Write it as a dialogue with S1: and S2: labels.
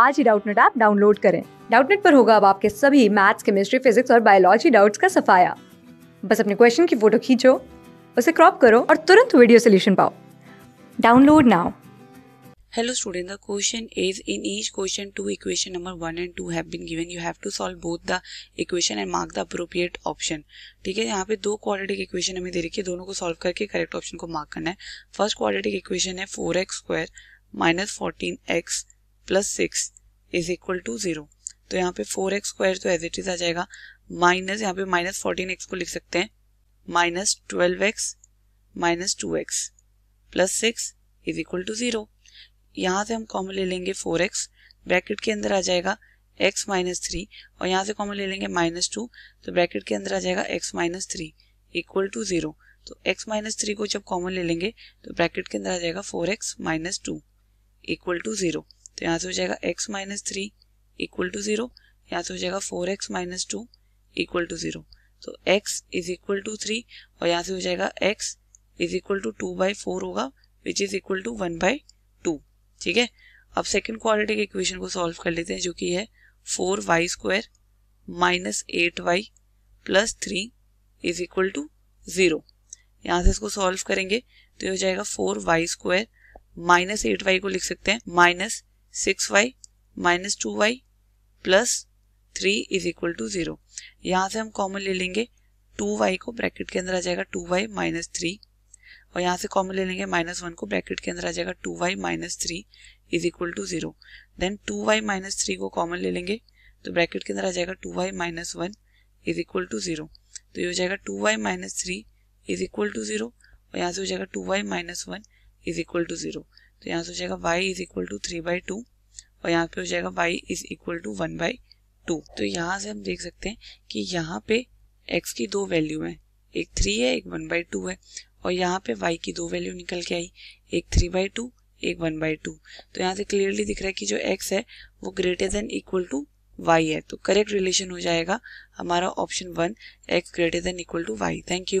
S1: आज ही Doubtnut app download करें डाउटनेट पर होगा अब आपके सभी मैथ्स केमिस्ट्री फिजिक्स और बायोलॉजी डाउट्स का सफाया बस अपने क्वेश्चन की फोटो खींचो उसे क्रॉप करो और तुरंत वीडियो सोल्यूशन पाओ download now
S2: hello student the question is in each question two equation number one and two have been given you have to solve both the equation and mark the appropriate option ठीक है यहाँ पे दो quadratic equation हमें दे रखी है दोनों को सॉल्व करके करेक्ट ऑप्शन को मार्क करना है फर्स्ट क्वाड्रेटिक इक्वेशन है four x square minus fourteen x plus six is equal to zero तो यहाँ पे फोर एक्स स्क्वायर तो एज इट इज़ आ जाएगा माइनस यहाँ पे माइनस फोर्टीन एक्स को लिख सकते हैं minus twelve x minus two x plus six is equal to zero यहाँ से हम कॉमन ले लेंगे फोर एक्स ब्रैकेट के अंदर आ जाएगा एक्स माइनस थ्री और यहाँ से कॉमन ले लेंगे माइनस टू तो ब्रैकेट के अंदर आ जाएगा x minus three equal to zero तो एक्स माइनस थ्री को जब कॉमन ले लेंगे तो ब्रैकेट के अंदर आ जाएगा four x minus two equal to zero तो यहाँ से हो जाएगा x minus three equal to zero यहाँ से हो जाएगा four x minus two equal to zero तो x is equal to three और यहाँ से हो जाएगा x is equal to two by four होगा which is equal to one by two ठीक है अब सेकेंड क्वालिटी के इक्वेशन को सॉल्व कर लेते हैं जो कि है four y square minus eight y plus three is equal to zero यहाँ से इसको सॉल्व करेंगे तो ये हो जाएगा four y square minus eight y को लिख सकते हैं minus six y minus two y plus three is equal to zero यहाँ से हम कॉमन ले लेंगे टू वाई को ब्रैकेट के अंदर आ जाएगा टू वाई माइनस थ्री और यहाँ से कॉमन ले लेंगे माइनस वन को ब्रैकेट के अंदर आ जाएगा two y minus three is equal to zero then two y minus three को कॉमन ले लेंगे तो ब्रैकेट के अंदर आ जाएगा two y minus one is equal to zero तो ये हो जाएगा two y minus three is equal to zero और यहाँ से हो जाएगा two y minus one is equal to zero तो यहाँ से हो जाएगा y is equal to three by two और यहाँ पे हो जाएगा y is equal to one by two तो यहाँ से हम देख सकते हैं कि यहाँ पे एक्स की दो वैल्यू है एक थ्री है एक वन बाई टू है और यहाँ पे वाई की दो वैल्यू निकल के आई एक थ्री बाई टू एक वन बाई टू तो यहाँ से क्लियरली दिख रहा है कि जो एक्स है वो greater than equal to y है तो करेक्ट रिलेशन हो जाएगा हमारा option one x greater than equal to y thank you